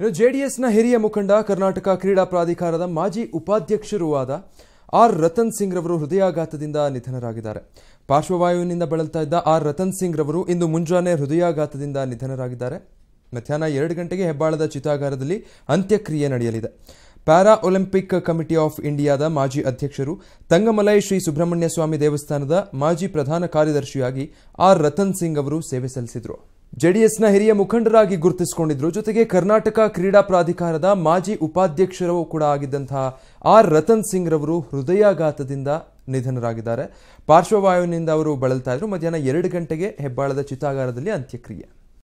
ಇನ್ನು ಜೆಡಿಎಸ್ನ ಹಿರಿಯ ಮುಖಂಡ ಕರ್ನಾಟಕ ಕ್ರೀಡಾ ಪ್ರಾಧಿಕಾರದ ಮಾಜಿ ಉಪಾಧ್ಯಕ್ಷರೂ ಆದ ಆರ್ ರತನ್ ಸಿಂಗ್ ರವರು ಹೃದಯಾಘಾತದಿಂದ ನಿಧನರಾಗಿದ್ದಾರೆ ಪಾರ್ಶ್ವವಾಯುವಿನಿಂದ ಬಳಲ್ತಾ ಇದ್ದ ಆರ್ ರತನ್ ಸಿಂಗ್ ರವರು ಇಂದು ಮುಂಜಾನೆ ಹೃದಯಾಘಾತದಿಂದ ನಿಧನರಾಗಿದ್ದಾರೆ ಮಧ್ಯಾಹ್ನ ಎರಡು ಗಂಟೆಗೆ ಹೆಬ್ಬಾಳದ ಚಿತಾಗಾರದಲ್ಲಿ ಅಂತ್ಯಕ್ರಿಯೆ ನಡೆಯಲಿದೆ ಪ್ಯಾರಾ ಒಲಿಂಪಿಕ್ ಕಮಿಟಿ ಆಫ್ ಇಂಡಿಯಾದ ಮಾಜಿ ಅಧ್ಯಕ್ಷರು ತಂಗಮಲೈ ಶ್ರೀ ಸುಬ್ರಹ್ಮಣ್ಯ ಸ್ವಾಮಿ ದೇವಸ್ಥಾನದ ಮಾಜಿ ಪ್ರಧಾನ ಕಾರ್ಯದರ್ಶಿಯಾಗಿ ಆರ್ ರತನ್ ಸಿಂಗ್ ಅವರು ಸೇವೆ ಸಲ್ಲಿಸಿದರು ಜೆಡಿಎಸ್ನ ಹಿರಿಯ ಮುಖಂಡರಾಗಿ ಗುರುತಿಸಿಕೊಂಡಿದ್ರು ಜೊತೆಗೆ ಕರ್ನಾಟಕ ಕ್ರೀಡಾ ಪ್ರಾಧಿಕಾರದ ಮಾಜಿ ಉಪಾಧ್ಯಕ್ಷರೂ ಕೂಡ ಆಗಿದ್ದಂತಹ ಆರ್ ರತನ್ ಸಿಂಗ್ ರವರು ಹೃದಯಾಘಾತದಿಂದ ನಿಧನರಾಗಿದ್ದಾರೆ ಪಾರ್ಶ್ವವಾಯುವಿನಿಂದ ಅವರು ಬಳಲ್ತಾ ಇದ್ರು ಮಧ್ಯಾಹ್ನ ಎರಡು ಗಂಟೆಗೆ ಹೆಬ್ಬಾಳದ ಚಿತಾಗಾರದಲ್ಲಿ ಅಂತ್ಯಕ್ರಿಯೆ